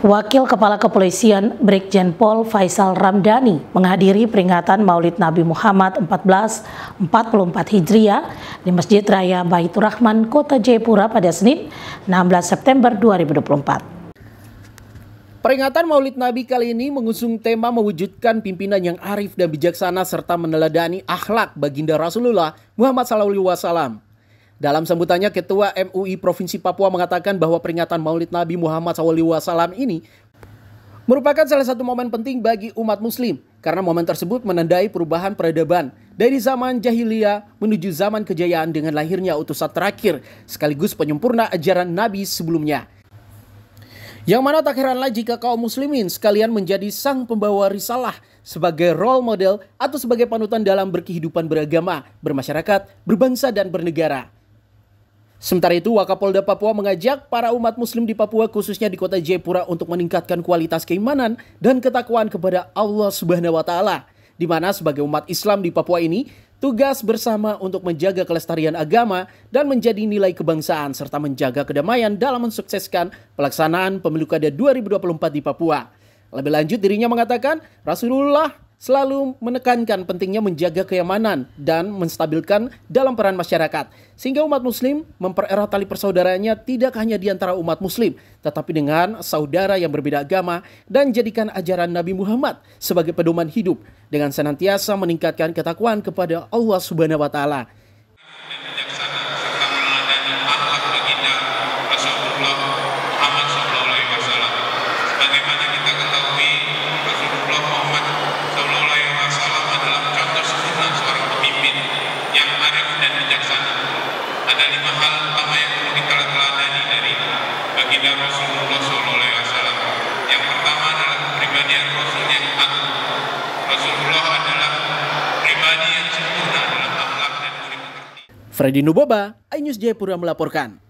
Wakil Kepala Kepolisian Brigjen Pol Faisal Ramdhani menghadiri peringatan Maulid Nabi Muhammad 1444 Hijriah di Masjid Raya Baitur Rahman, Kota Jayapura pada Senin 16 September 2024. Peringatan Maulid Nabi kali ini mengusung tema mewujudkan pimpinan yang arif dan bijaksana serta meneladani akhlak baginda Rasulullah Muhammad SAW. Dalam sambutannya, Ketua MUI Provinsi Papua mengatakan bahwa peringatan Maulid Nabi Muhammad SAW ini merupakan salah satu momen penting bagi umat muslim karena momen tersebut menandai perubahan peradaban dari zaman jahiliyah menuju zaman kejayaan dengan lahirnya utusan terakhir sekaligus penyempurna ajaran Nabi sebelumnya. Yang mana tak heranlah jika kaum muslimin sekalian menjadi sang pembawa risalah sebagai role model atau sebagai panutan dalam berkehidupan beragama, bermasyarakat, berbangsa, dan bernegara. Sementara itu, Wakapolda Papua mengajak para umat muslim di Papua khususnya di kota Jayapura untuk meningkatkan kualitas keimanan dan ketakwaan kepada Allah Subhanahu wa Di mana sebagai umat Islam di Papua ini, tugas bersama untuk menjaga kelestarian agama dan menjadi nilai kebangsaan serta menjaga kedamaian dalam mensukseskan pelaksanaan Pemilu Kada 2024 di Papua. Lebih lanjut dirinya mengatakan, Rasulullah selalu menekankan pentingnya menjaga keamanan dan menstabilkan dalam peran masyarakat. Sehingga umat muslim mempererat tali persaudaranya tidak hanya di antara umat muslim, tetapi dengan saudara yang berbeda agama dan jadikan ajaran Nabi Muhammad sebagai pedoman hidup dengan senantiasa meningkatkan ketakwaan kepada Allah Subhanahu wa taala. Rasul yang Rasulullah Freddy Nuboba, iNews Jayapura melaporkan.